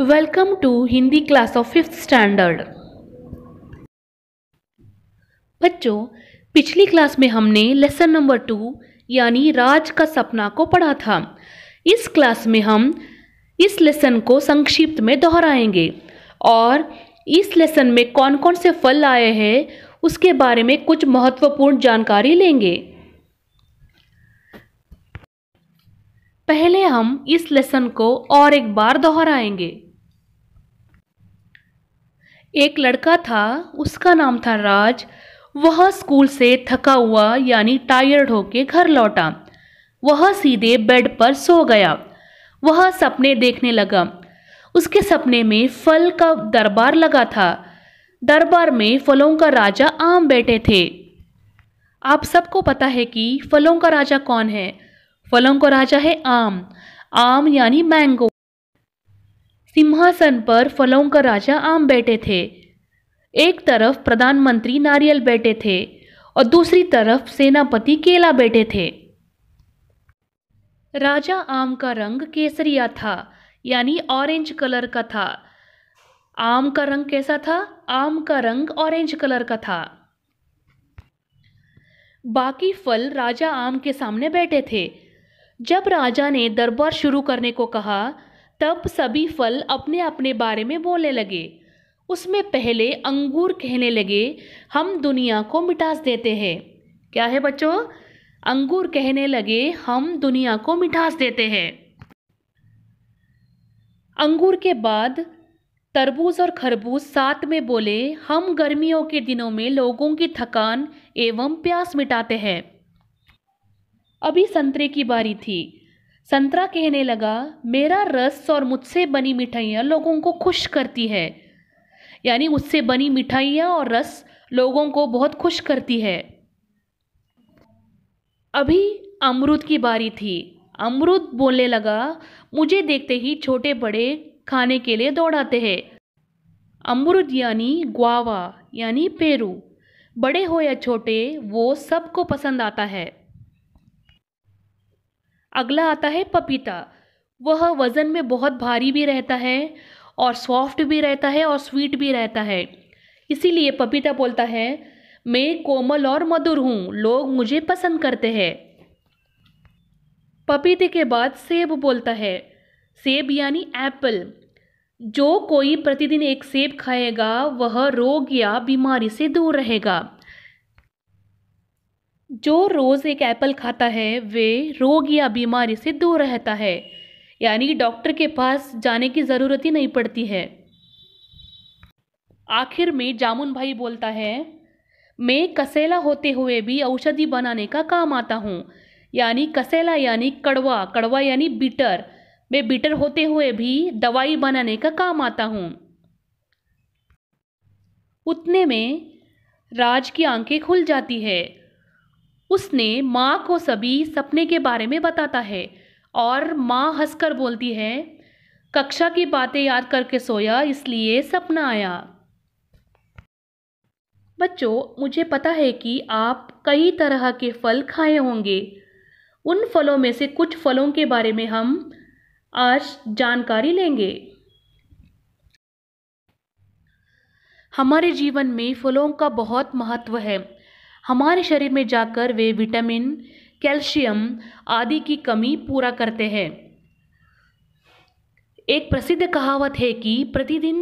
welcome to Hindi class of fifth standard बच्चों पिछली class में हमने लेसन नंबर टू यानी राज का सपना को पढ़ा था इस क्लास में हम इस लेसन को संक्षिप्त में दोहराएंगे और इस लेसन में कौन कौन से फल आए हैं उसके बारे में कुछ महत्वपूर्ण जानकारी लेंगे पहले हम इस लेसन को और एक बार दोहराएंगे एक लड़का था उसका नाम था राज वह स्कूल से थका हुआ यानी टायर्ड होके घर लौटा वह सीधे बेड पर सो गया वह सपने देखने लगा उसके सपने में फल का दरबार लगा था दरबार में फलों का राजा आम बैठे थे आप सबको पता है कि फलों का राजा कौन है फलों का राजा है आम आम यानी मैंगो सिंहासन पर फलों का राजा आम बैठे थे एक तरफ प्रधानमंत्री नारियल बैठे थे और दूसरी तरफ सेनापति केला बैठे थे राजा आम का रंग केसरिया था यानी ऑरेंज कलर का था आम का रंग कैसा था आम का रंग ऑरेंज कलर का था बाकी फल राजा आम के सामने बैठे थे जब राजा ने दरबार शुरू करने को कहा तब सभी फल अपने अपने बारे में बोलने लगे उसमें पहले अंगूर कहने लगे हम दुनिया को मिठास देते हैं क्या है बच्चों अंगूर कहने लगे हम दुनिया को मिठास देते हैं अंगूर के बाद तरबूज और खरबूज साथ में बोले हम गर्मियों के दिनों में लोगों की थकान एवं प्यास मिटाते हैं अभी संतरे की बारी थी संतरा कहने लगा मेरा रस और मुझसे बनी मिठाइयाँ लोगों को खुश करती है यानी उससे बनी मिठाइयाँ और रस लोगों को बहुत खुश करती है अभी अमरुद की बारी थी अमरुद बोलने लगा मुझे देखते ही छोटे बड़े खाने के लिए दौड़ाते हैं अमरुद यानी ग्वावा यानी पेरू बड़े हो या छोटे वो सबको पसंद आता है अगला आता है पपीता वह वज़न में बहुत भारी भी रहता है और सॉफ्ट भी रहता है और स्वीट भी रहता है इसीलिए पपीता बोलता है मैं कोमल और मधुर हूँ लोग मुझे पसंद करते हैं पपीते के बाद सेब बोलता है सेब यानी एप्पल जो कोई प्रतिदिन एक सेब खाएगा वह रोग या बीमारी से दूर रहेगा जो रोज़ एक एप्पल खाता है वे रोग या बीमारी से दूर रहता है यानी डॉक्टर के पास जाने की ज़रूरत ही नहीं पड़ती है आखिर में जामुन भाई बोलता है मैं कसेला होते हुए भी औषधि बनाने का काम आता हूँ यानी कसेला यानी कड़वा कड़वा यानी बीटर मैं बीटर होते हुए भी दवाई बनाने का काम आता हूँ उतने में राज की आंखें खुल जाती है उसने माँ को सभी सपने के बारे में बताता है और माँ हंसकर बोलती है कक्षा की बातें याद करके सोया इसलिए सपना आया बच्चों मुझे पता है कि आप कई तरह के फल खाए होंगे उन फलों में से कुछ फलों के बारे में हम आज जानकारी लेंगे हमारे जीवन में फलों का बहुत महत्व है हमारे शरीर में जाकर वे विटामिन कैल्शियम आदि की कमी पूरा करते हैं एक प्रसिद्ध कहावत है कि प्रतिदिन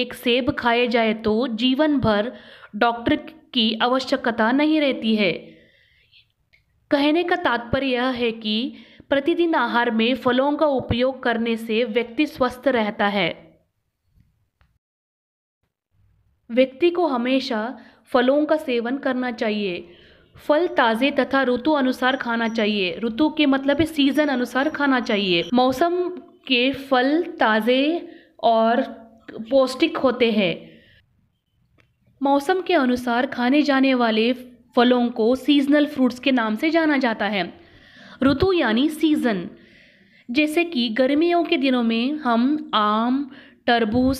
एक सेब खाए जाए तो जीवन भर डॉक्टर की आवश्यकता नहीं रहती है कहने का तात्पर्य यह है कि प्रतिदिन आहार में फलों का उपयोग करने से व्यक्ति स्वस्थ रहता है व्यक्ति को हमेशा फलों का सेवन करना चाहिए फल ताज़े तथा ऋतु अनुसार खाना चाहिए ऋतु के मतलब है सीज़न अनुसार खाना चाहिए मौसम के फल ताज़े और पौष्टिक होते हैं मौसम के अनुसार खाने जाने वाले फलों को सीजनल फ्रूट्स के नाम से जाना जाता है ऋतु यानी सीज़न जैसे कि गर्मियों के दिनों में हम आम तरबूज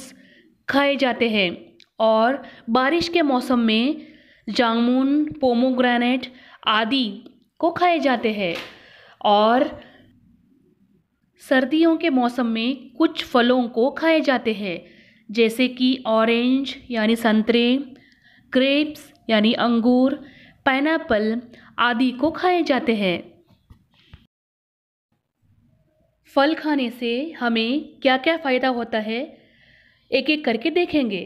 खाए जाते हैं और बारिश के मौसम में जामुन पोमोग्रेनेट आदि को खाए जाते हैं और सर्दियों के मौसम में कुछ फलों को खाए जाते हैं जैसे कि ऑरेंज यानी संतरे ग्रेप्स यानी अंगूर पाइनएप्पल आदि को खाए जाते हैं फल खाने से हमें क्या क्या फ़ायदा होता है एक एक करके देखेंगे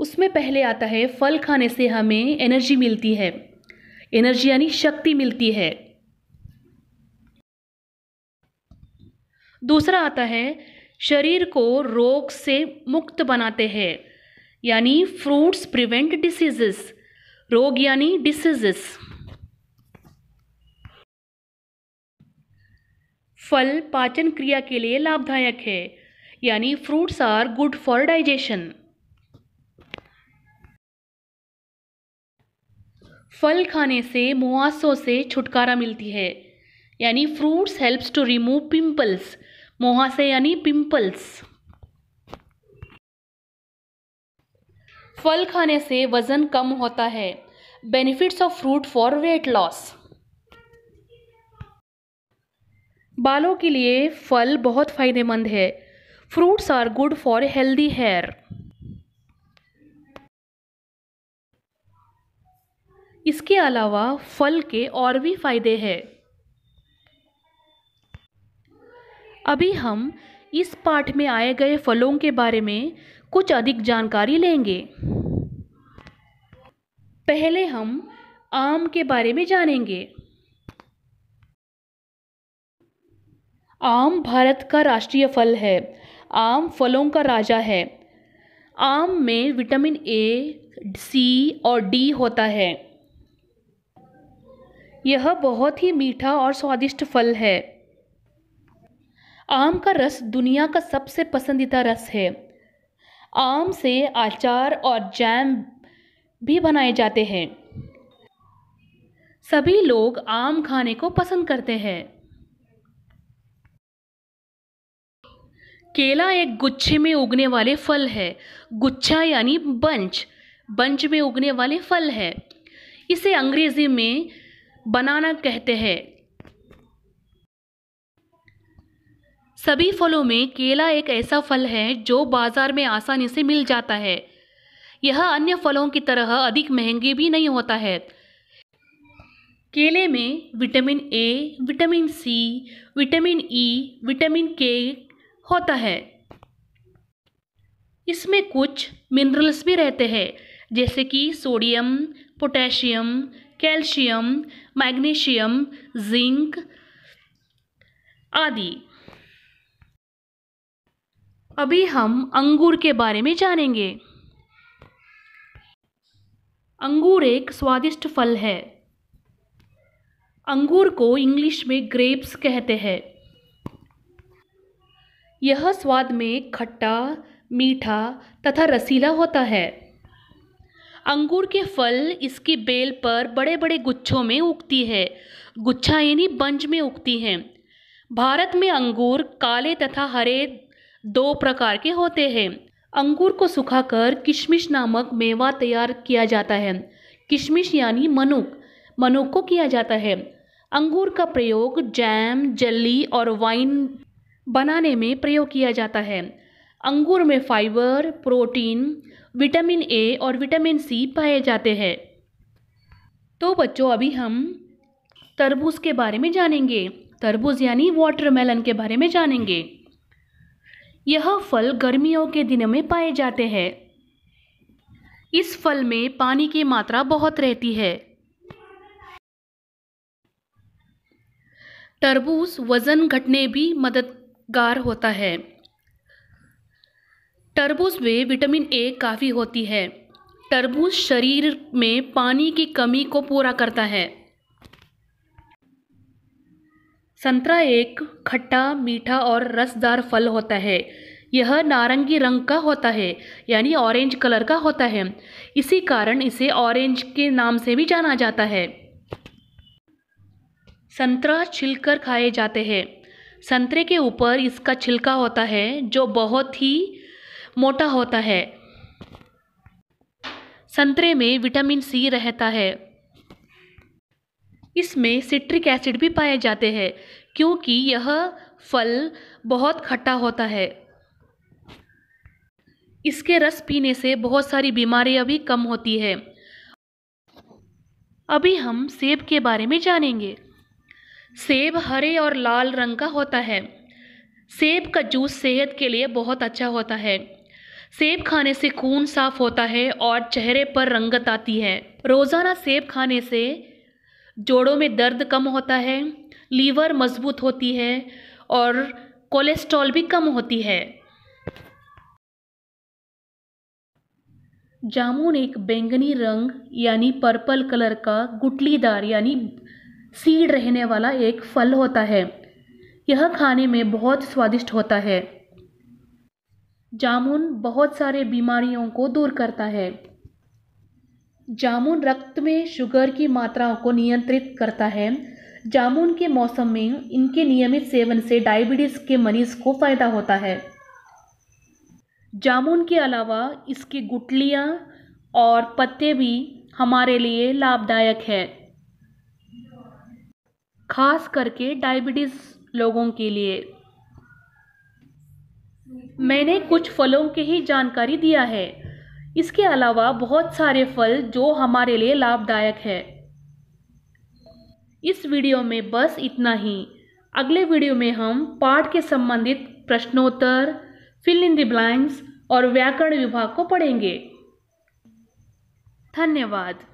उसमें पहले आता है फल खाने से हमें एनर्जी मिलती है एनर्जी यानी शक्ति मिलती है दूसरा आता है शरीर को रोग से मुक्त बनाते हैं यानी फ्रूट्स प्रिवेंट डिसीजेस रोग यानी डिसीजेस फल पाचन क्रिया के लिए लाभदायक है यानी fruits are good for digestion फल खाने से मुआसों से छुटकारा मिलती है यानी fruits helps to remove pimples मुहासे यानी पिंपल्स फल खाने से वज़न कम होता है benefits of fruit for weight loss बालों के लिए फल बहुत फ़ायदेमंद है fruits are good for healthy hair इसके अलावा फल के और भी फायदे हैं अभी हम इस पाठ में आए गए फलों के बारे में कुछ अधिक जानकारी लेंगे पहले हम आम के बारे में जानेंगे आम भारत का राष्ट्रीय फल है आम फलों का राजा है आम में विटामिन ए सी और डी होता है यह बहुत ही मीठा और स्वादिष्ट फल है आम का रस दुनिया का सबसे पसंदीदा रस है आम से आचार और जैम भी बनाए जाते हैं सभी लोग आम खाने को पसंद करते हैं केला एक गुच्छे में उगने वाले फल है गुच्छा यानी बंच बंच में उगने वाले फल है इसे अंग्रेजी में बनाना कहते हैं सभी फलों में केला एक ऐसा फल है जो बाजार में आसानी से मिल जाता है यह अन्य फलों की तरह अधिक महंगे भी नहीं होता है केले में vitamin A vitamin C vitamin E e, vitamin K होता है इसमें कुछ मिनरल्स भी रहते हैं जैसे कि sodium potassium calcium magnesium zinc आदि अभी हम अंगूर के बारे में जानेंगे अंगूर एक स्वादिष्ट फल है अंगूर को इंग्लिश में ग्रेप्स कहते हैं यह स्वाद में खट्टा मीठा तथा रसीला होता है अंगूर के फल इसकी बेल पर बड़े बड़े गुच्छों में उगती है गुच्छा यानी बंज में उगती हैं भारत में अंगूर काले तथा हरे दो प्रकार के होते हैं अंगूर को सुखाकर किशमिश नामक मेवा तैयार किया जाता है किशमिश यानी मनुक मनुक को किया जाता है अंगूर का प्रयोग जैम जली और वाइन बनाने में प्रयोग किया जाता है अंगूर में फाइबर प्रोटीन विटामिन ए और विटामिन सी पाए जाते हैं तो बच्चों अभी हम तरबूज के बारे में जानेंगे तरबूज यानी वाटरमेलन के बारे में जानेंगे यह फल गर्मियों के दिनों में पाए जाते हैं इस फल में पानी की मात्रा बहुत रहती है तरबूज वज़न घटने भी मददगार होता है तरबूज में विटामिन ए काफ़ी होती है तरबूज शरीर में पानी की कमी को पूरा करता है संतरा एक खट्टा मीठा और रसदार फल होता है यह नारंगी रंग का होता है यानी ऑरेंज कलर का होता है इसी कारण इसे ऑरेंज के नाम से भी जाना जाता है संतरा छिलकर खाए जाते हैं संतरे के ऊपर इसका छिलका होता है जो बहुत ही मोटा होता है संतरे में विटामिन सी रहता है इसमें सिट्रिक एसिड भी पाए जाते हैं क्योंकि यह फल बहुत खट्टा होता है इसके रस पीने से बहुत सारी बीमारियां भी कम होती है अभी हम सेब के बारे में जानेंगे सेब हरे और लाल रंग का होता है सेब का जूस सेहत के लिए बहुत अच्छा होता है सेब खाने से खून साफ होता है और चेहरे पर रंगत आती है रोज़ाना सेब खाने से जोड़ों में दर्द कम होता है लीवर मजबूत होती है और कोलेस्ट्रॉल भी कम होती है जामुन एक बैंगनी रंग यानी पर्पल कलर का गुटलीदार यानी सीड रहने वाला एक फल होता है यह खाने में बहुत स्वादिष्ट होता है जामुन बहुत सारे बीमारियों को दूर करता है जामुन रक्त में शुगर की मात्राओं को नियंत्रित करता है जामुन के मौसम में इनके नियमित सेवन से डायबिटीज़ के मरीज को फ़ायदा होता है जामुन के अलावा इसकी गुटलियाँ और पत्ते भी हमारे लिए लाभदायक है खास करके डायबिटीज़ लोगों के लिए मैंने कुछ फलों की ही जानकारी दिया है इसके अलावा बहुत सारे फल जो हमारे लिए लाभदायक है इस वीडियो में बस इतना ही अगले वीडियो में हम पाठ के संबंधित प्रश्नोत्तर फिल इन द ब्लैंक्स और व्याकरण विभाग को पढ़ेंगे धन्यवाद